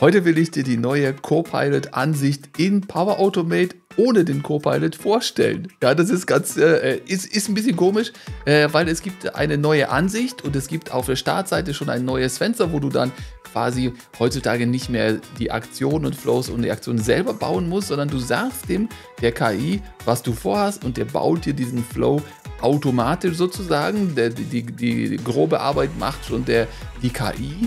Heute will ich dir die neue Copilot-Ansicht in Power Automate ohne den Copilot vorstellen. Ja, das ist ganz, äh, äh, ist, ist ein bisschen komisch, äh, weil es gibt eine neue Ansicht und es gibt auf der Startseite schon ein neues Fenster, wo du dann quasi heutzutage nicht mehr die Aktionen und Flows und die Aktionen selber bauen musst, sondern du sagst dem der KI, was du vorhast und der baut dir diesen Flow automatisch sozusagen. Der, die, die, die grobe Arbeit macht schon der, die KI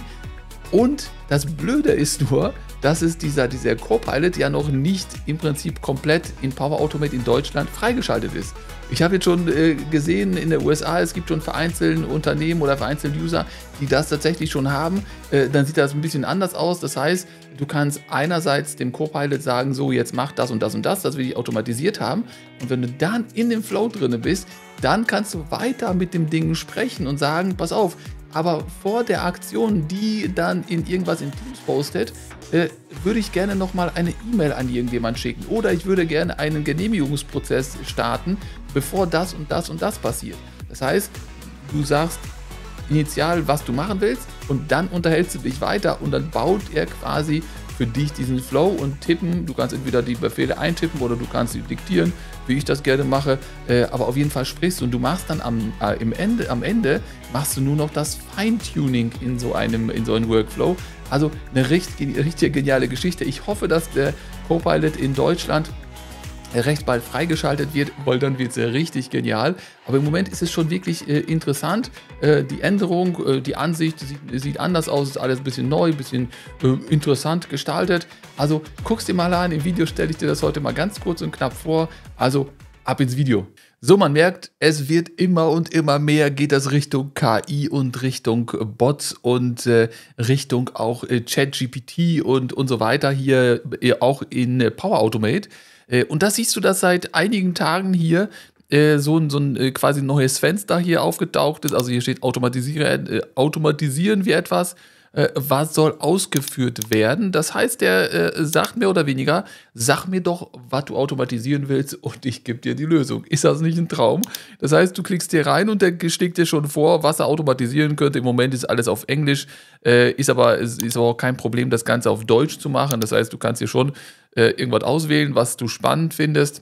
und das Blöde ist nur, dass es dieser, dieser Co-Pilot ja noch nicht im Prinzip komplett in Power Automate in Deutschland freigeschaltet ist. Ich habe jetzt schon äh, gesehen in den USA, es gibt schon vereinzelte Unternehmen oder vereinzelte User, die das tatsächlich schon haben. Äh, dann sieht das ein bisschen anders aus. Das heißt, du kannst einerseits dem Co-Pilot sagen, so jetzt mach das und das und das, dass wir die automatisiert haben. Und wenn du dann in dem Flow drin bist, dann kannst du weiter mit dem Ding sprechen und sagen, pass auf, aber vor der Aktion, die dann in irgendwas in Teams postet, äh, würde ich gerne nochmal eine E-Mail an irgendjemand schicken oder ich würde gerne einen Genehmigungsprozess starten, bevor das und das und das passiert. Das heißt, du sagst initial, was du machen willst und dann unterhältst du dich weiter und dann baut er quasi für dich diesen Flow und tippen. Du kannst entweder die Befehle eintippen oder du kannst sie diktieren, wie ich das gerne mache. Äh, aber auf jeden Fall sprichst du und du machst dann am, äh, im Ende, am Ende machst du nur noch das Feintuning in so einem, in so einem Workflow. Also eine richtig, richtig geniale Geschichte. Ich hoffe, dass der Copilot in Deutschland recht bald freigeschaltet wird, weil dann wird es ja äh, richtig genial. Aber im Moment ist es schon wirklich äh, interessant. Äh, die Änderung, äh, die Ansicht sieht, sieht, anders aus, ist alles ein bisschen neu, ein bisschen äh, interessant gestaltet. Also guckst dir mal an, im Video stelle ich dir das heute mal ganz kurz und knapp vor. Also ab ins Video. So, man merkt, es wird immer und immer mehr, geht das Richtung KI und Richtung Bots und äh, Richtung auch äh, ChatGPT und, und so weiter hier äh, auch in Power Automate. Äh, und das siehst du, dass seit einigen Tagen hier äh, so ein, so ein äh, quasi neues Fenster hier aufgetaucht ist. Also hier steht, automatisiere, äh, automatisieren wir etwas äh, was soll ausgeführt werden. Das heißt, der äh, sagt mehr oder weniger, sag mir doch, was du automatisieren willst und ich gebe dir die Lösung. Ist das nicht ein Traum? Das heißt, du klickst hier rein und der schlägt dir schon vor, was er automatisieren könnte. Im Moment ist alles auf Englisch, äh, ist, aber, ist, ist aber auch kein Problem, das Ganze auf Deutsch zu machen. Das heißt, du kannst hier schon äh, irgendwas auswählen, was du spannend findest.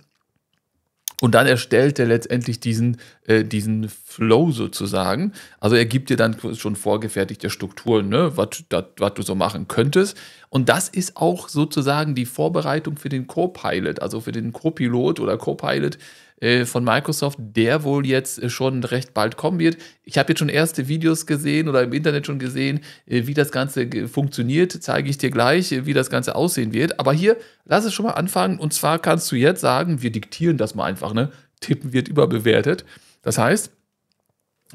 Und dann erstellt er letztendlich diesen, äh, diesen Flow sozusagen. Also er gibt dir dann schon vorgefertigte Strukturen, ne, was du so machen könntest. Und das ist auch sozusagen die Vorbereitung für den Co-Pilot, also für den Co-Pilot oder Co-Pilot, äh, von Microsoft, der wohl jetzt äh, schon recht bald kommen wird. Ich habe jetzt schon erste Videos gesehen oder im Internet schon gesehen, äh, wie das Ganze funktioniert. Zeige ich dir gleich, wie das Ganze aussehen wird. Aber hier, lass es schon mal anfangen. Und zwar kannst du jetzt sagen, wir diktieren das mal einfach. Ne? Tippen wird überbewertet. Das heißt,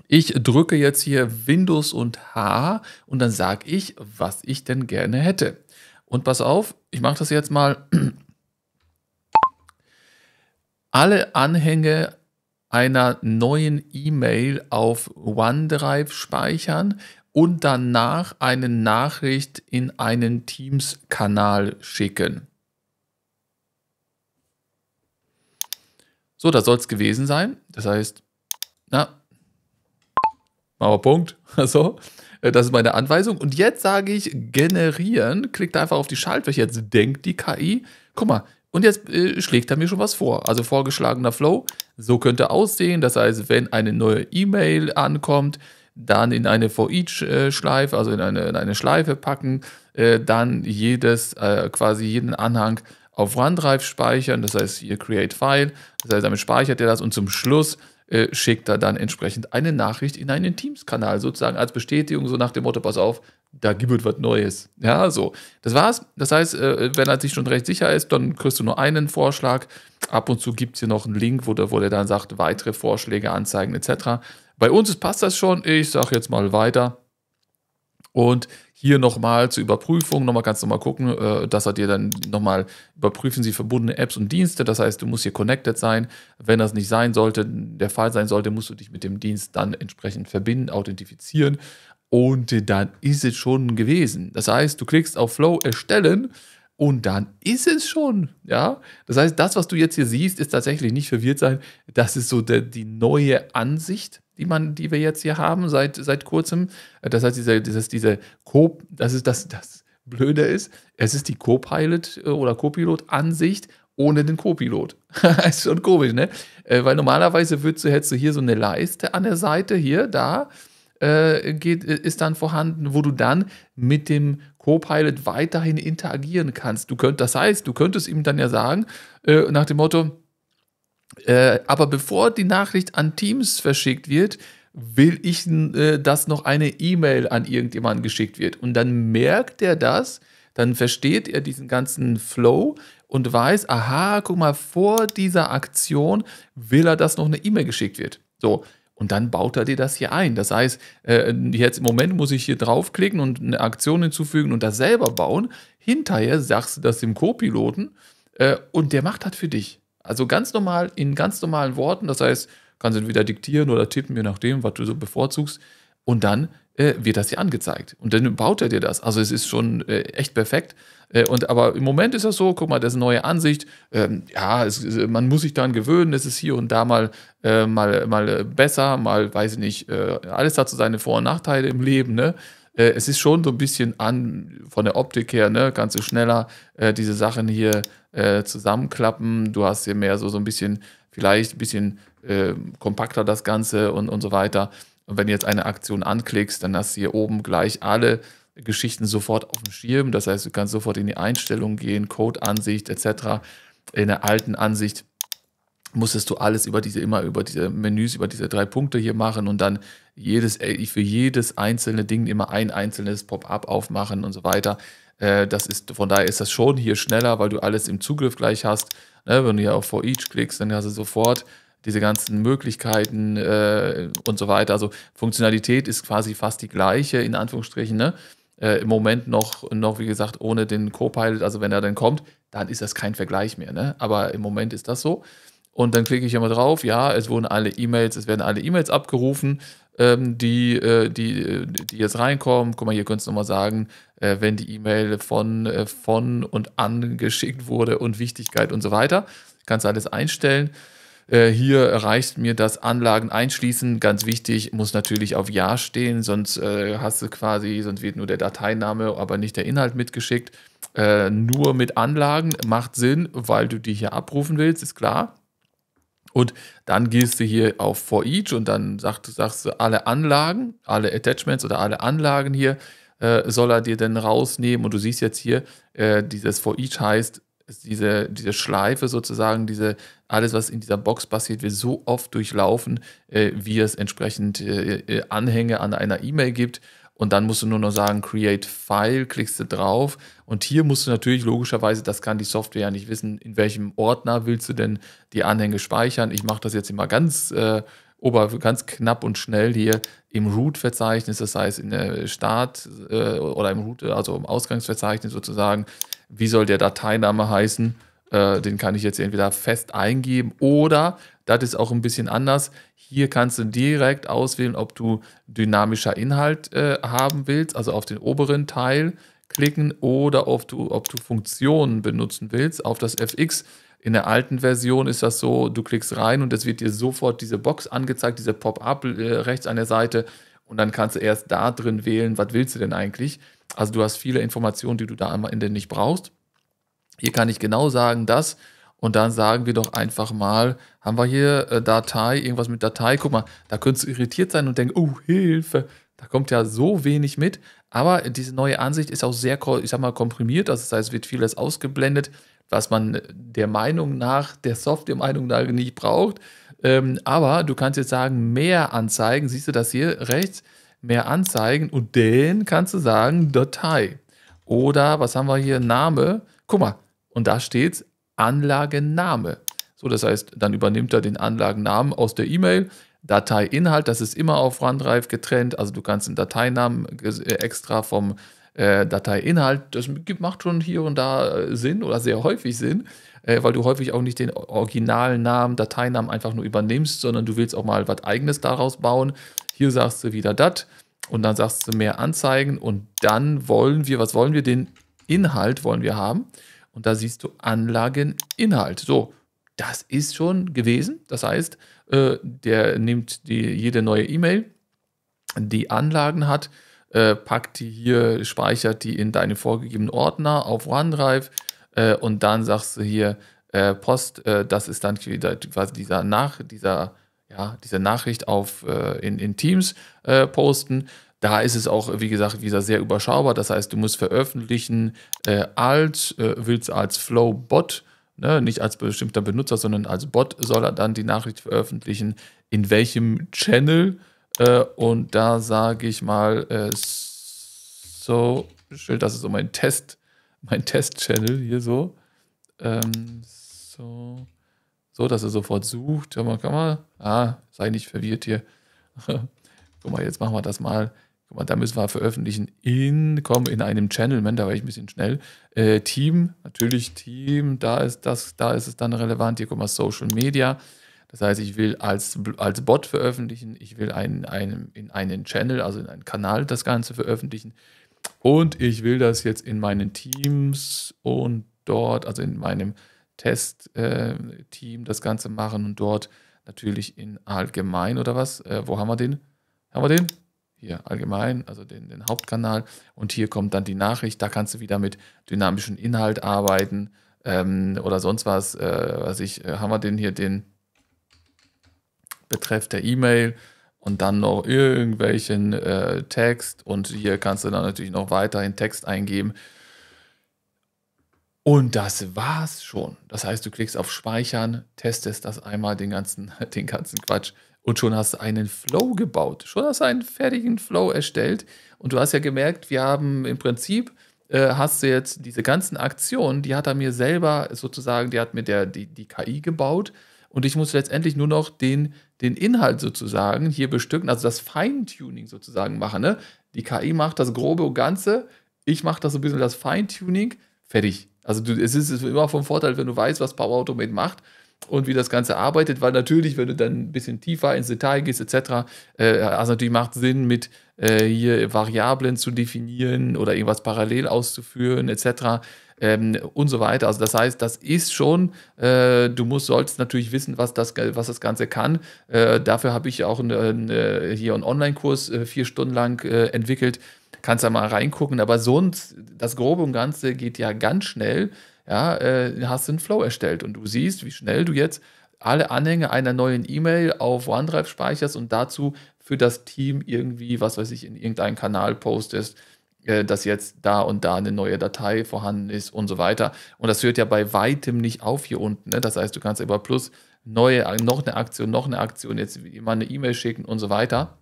ich drücke jetzt hier Windows und H und dann sage ich, was ich denn gerne hätte. Und pass auf, ich mache das jetzt mal alle Anhänge einer neuen E-Mail auf OneDrive speichern und danach eine Nachricht in einen Teams-Kanal schicken. So, das soll es gewesen sein. Das heißt, na, machen Punkt. Also, das ist meine Anweisung. Und jetzt sage ich generieren. Klickt einfach auf die Schaltfläche. Jetzt denkt die KI. Guck mal, und jetzt äh, schlägt er mir schon was vor. Also vorgeschlagener Flow, so könnte aussehen. Das heißt, wenn eine neue E-Mail ankommt, dann in eine For Each-Schleife, also in eine, in eine Schleife packen, äh, dann jedes, äh, quasi jeden Anhang auf OneDrive speichern. Das heißt, hier Create File. Das heißt, damit speichert er das und zum Schluss äh, schickt er dann entsprechend eine Nachricht in einen Teams-Kanal, sozusagen als Bestätigung, so nach dem Motto, pass auf, da gibt es was Neues. Ja, so. Das war's. Das heißt, äh, wenn er sich schon recht sicher ist, dann kriegst du nur einen Vorschlag. Ab und zu gibt es hier noch einen Link, wo der, wo der dann sagt, weitere Vorschläge anzeigen, etc. Bei uns passt das schon. Ich sage jetzt mal weiter. Und hier nochmal zur Überprüfung, nochmal kannst du mal gucken, äh, dass er dir dann nochmal überprüfen sie verbundene Apps und Dienste. Das heißt, du musst hier connected sein. Wenn das nicht sein sollte, der Fall sein sollte, musst du dich mit dem Dienst dann entsprechend verbinden, authentifizieren. Und dann ist es schon gewesen. Das heißt, du klickst auf Flow erstellen und dann ist es schon. Ja? Das heißt, das, was du jetzt hier siehst, ist tatsächlich nicht verwirrt sein. Das ist so der, die neue Ansicht, die, man, die wir jetzt hier haben seit, seit kurzem. Das heißt, dieser, dieses, diese Co, das ist das, das Blöde ist, es ist die Co-Pilot äh, oder Co-Pilot-Ansicht ohne den Co-Pilot. ist schon komisch, ne? Äh, weil normalerweise würdest du, hättest du hier so eine Leiste an der Seite, hier, da, äh, geht, ist dann vorhanden, wo du dann mit dem Copilot weiterhin interagieren kannst. Du könnt, das heißt, du könntest ihm dann ja sagen, äh, nach dem Motto, äh, aber bevor die Nachricht an Teams verschickt wird, will ich, äh, dass noch eine E-Mail an irgendjemanden geschickt wird. Und dann merkt er das, dann versteht er diesen ganzen Flow und weiß, aha, guck mal, vor dieser Aktion will er, dass noch eine E-Mail geschickt wird. So, und dann baut er dir das hier ein. Das heißt, äh, jetzt im Moment muss ich hier draufklicken und eine Aktion hinzufügen und das selber bauen. Hinterher sagst du das dem Co-Piloten äh, und der macht das für dich. Also ganz normal, in ganz normalen Worten. Das heißt, kannst du entweder diktieren oder tippen, je nachdem, was du so bevorzugst. Und dann äh, wird das hier angezeigt. Und dann baut er dir das. Also es ist schon äh, echt perfekt. Äh, und aber im Moment ist das so, guck mal, das ist eine neue Ansicht. Ähm, ja, es, man muss sich daran gewöhnen, es ist hier und da mal, äh, mal, mal äh, besser, mal, weiß ich nicht, äh, alles hat so seine Vor- und Nachteile im Leben, ne? Es ist schon so ein bisschen an, von der Optik her, ne, kannst du schneller diese Sachen hier zusammenklappen. Du hast hier mehr so, so ein bisschen, vielleicht ein bisschen kompakter das Ganze und, und so weiter. Und wenn du jetzt eine Aktion anklickst, dann hast du hier oben gleich alle Geschichten sofort auf dem Schirm. Das heißt, du kannst sofort in die Einstellungen gehen, Code-Ansicht etc. In der alten Ansicht musstest du alles über diese, immer über diese Menüs, über diese drei Punkte hier machen und dann jedes, äh, für jedes einzelne Ding immer ein einzelnes Pop-up aufmachen und so weiter. Äh, das ist, von daher ist das schon hier schneller, weil du alles im Zugriff gleich hast. Ne, wenn du hier auf For Each klickst, dann hast du sofort diese ganzen Möglichkeiten äh, und so weiter. Also Funktionalität ist quasi fast die gleiche, in Anführungsstrichen, ne? Äh, Im Moment noch, noch, wie gesagt, ohne den Co-Pilot, also wenn er dann kommt, dann ist das kein Vergleich mehr, ne? Aber im Moment ist das so. Und dann klicke ich immer drauf, ja, es wurden alle E-Mails, es werden alle E-Mails abgerufen, ähm, die, äh, die, äh, die jetzt reinkommen. Guck mal, hier könntest du nochmal sagen, äh, wenn die E-Mail von, äh, von und angeschickt wurde und Wichtigkeit und so weiter. Kannst du alles einstellen. Äh, hier reicht mir das Anlagen einschließen. Ganz wichtig, muss natürlich auf Ja stehen, sonst äh, hast du quasi, sonst wird nur der Dateiname, aber nicht der Inhalt mitgeschickt. Äh, nur mit Anlagen macht Sinn, weil du die hier abrufen willst, ist klar. Und dann gehst du hier auf For Each und dann sagt, sagst du alle Anlagen, alle Attachments oder alle Anlagen hier äh, soll er dir denn rausnehmen. Und du siehst jetzt hier, äh, dieses For Each heißt, diese, diese Schleife sozusagen, diese alles, was in dieser Box passiert, wir so oft durchlaufen, äh, wie es entsprechend äh, äh, Anhänge an einer E-Mail gibt. Und dann musst du nur noch sagen, Create File, klickst du drauf. Und hier musst du natürlich logischerweise, das kann die Software ja nicht wissen, in welchem Ordner willst du denn die Anhänge speichern. Ich mache das jetzt immer ganz, äh, ober, ganz knapp und schnell hier im Root-Verzeichnis, das heißt in der äh, Start äh, oder im Root, also im Ausgangsverzeichnis sozusagen. Wie soll der Dateiname heißen? Äh, den kann ich jetzt entweder fest eingeben oder, das ist auch ein bisschen anders, hier kannst du direkt auswählen, ob du dynamischer Inhalt äh, haben willst, also auf den oberen Teil klicken oder ob du, ob du Funktionen benutzen willst, auf das FX. In der alten Version ist das so, du klickst rein und es wird dir sofort diese Box angezeigt, diese Pop-up äh, rechts an der Seite und dann kannst du erst da drin wählen, was willst du denn eigentlich. Also du hast viele Informationen, die du da am Ende nicht brauchst hier kann ich genau sagen, das. Und dann sagen wir doch einfach mal, haben wir hier äh, Datei, irgendwas mit Datei. Guck mal, da könntest du irritiert sein und denken, oh, Hilfe. Da kommt ja so wenig mit. Aber diese neue Ansicht ist auch sehr, ich sag mal, komprimiert. Also das heißt, es wird vieles ausgeblendet, was man äh, der Meinung nach, der Software-Meinung nach nicht braucht. Ähm, aber du kannst jetzt sagen, mehr anzeigen. Siehst du das hier rechts? Mehr anzeigen. Und den kannst du sagen, Datei. Oder was haben wir hier? Name. Guck mal, und da steht Anlagenname. So, das heißt, dann übernimmt er den Anlagennamen aus der E-Mail. Dateiinhalt, das ist immer auf Randreif getrennt. Also du kannst den Dateinamen äh, extra vom äh, Dateiinhalt, das macht schon hier und da äh, Sinn oder sehr häufig Sinn, äh, weil du häufig auch nicht den originalen Namen, Dateinamen einfach nur übernimmst, sondern du willst auch mal was eigenes daraus bauen. Hier sagst du wieder das und dann sagst du mehr anzeigen und dann wollen wir, was wollen wir? Den Inhalt wollen wir haben und da siehst du Anlageninhalt. So, das ist schon gewesen. Das heißt, äh, der nimmt die, jede neue E-Mail, die Anlagen hat, äh, packt die hier, speichert die in deine vorgegebenen Ordner auf OneDrive äh, und dann sagst du hier äh, Post, äh, das ist dann quasi dieser, Nach, dieser, ja, diese Nachricht auf, äh, in, in Teams posten da ist es auch, wie gesagt, wie gesagt, sehr überschaubar. Das heißt, du musst veröffentlichen äh, als, äh, willst als Flow-Bot, ne? nicht als bestimmter Benutzer, sondern als Bot soll er dann die Nachricht veröffentlichen, in welchem Channel. Äh, und da sage ich mal, äh, Social, das ist so mein Test, mein Test-Channel hier so. Ähm, so. So, dass er sofort sucht. Hör mal, kann man. Ah, sei nicht verwirrt hier. Guck mal, jetzt machen wir das mal und da müssen wir veröffentlichen, in, komm, in einem Channel, Moment, da war ich ein bisschen schnell, äh, Team, natürlich Team, da ist das, da ist es dann relevant, hier kommen wir Social Media, das heißt, ich will als, als Bot veröffentlichen, ich will einen, einen, in einen Channel, also in einen Kanal das Ganze veröffentlichen und ich will das jetzt in meinen Teams und dort, also in meinem Test-Team äh, das Ganze machen und dort natürlich in allgemein oder was, äh, wo haben wir den? Haben wir den? hier allgemein, also den, den, Hauptkanal. Und hier kommt dann die Nachricht, da kannst du wieder mit dynamischem Inhalt arbeiten ähm, oder sonst was. Äh, was ich, äh, haben wir denn hier, den Betreff der E-Mail und dann noch irgendwelchen äh, Text. Und hier kannst du dann natürlich noch weiterhin Text eingeben. Und das war's schon. Das heißt, du klickst auf Speichern, testest das einmal, den ganzen, den ganzen Quatsch und schon hast du einen Flow gebaut. Schon hast du einen fertigen Flow erstellt. Und du hast ja gemerkt, wir haben im Prinzip, äh, hast du jetzt diese ganzen Aktionen, die hat er mir selber sozusagen, die hat mir der, die, die KI gebaut. Und ich muss letztendlich nur noch den, den Inhalt sozusagen hier bestücken, also das Feintuning sozusagen machen. Ne? Die KI macht das grobe und Ganze, ich mache das so ein bisschen das Feintuning, fertig. Also du, es ist immer vom Vorteil, wenn du weißt, was Power Automate macht und wie das Ganze arbeitet, weil natürlich, wenn du dann ein bisschen tiefer ins Detail gehst, etc., äh, also natürlich macht Sinn, mit äh, hier Variablen zu definieren oder irgendwas parallel auszuführen, etc. Ähm, und so weiter. Also das heißt, das ist schon, äh, du musst, sollst natürlich wissen, was das, was das Ganze kann. Äh, dafür habe ich auch eine, eine, äh, hier einen Online-Kurs äh, vier Stunden lang äh, entwickelt. Kannst da mal reingucken. Aber sonst, das Grobe und Ganze geht ja ganz schnell ja, äh, hast du einen Flow erstellt und du siehst, wie schnell du jetzt alle Anhänge einer neuen E-Mail auf OneDrive speicherst und dazu für das Team irgendwie, was weiß ich, in irgendeinen Kanal postest, äh, dass jetzt da und da eine neue Datei vorhanden ist und so weiter. Und das hört ja bei weitem nicht auf hier unten. Ne? Das heißt, du kannst über Plus neue, äh, noch eine Aktion, noch eine Aktion, jetzt immer eine E-Mail schicken und so weiter.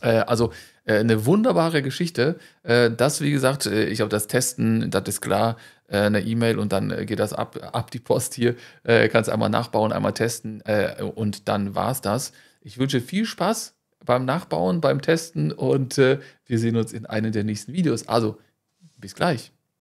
Äh, also äh, eine wunderbare Geschichte. Äh, das, wie gesagt, ich habe das Testen, das ist klar, eine E-Mail und dann geht das ab, ab die Post hier. kannst einmal nachbauen, einmal testen und dann war es das. Ich wünsche viel Spaß beim Nachbauen, beim Testen und wir sehen uns in einem der nächsten Videos. Also, bis gleich.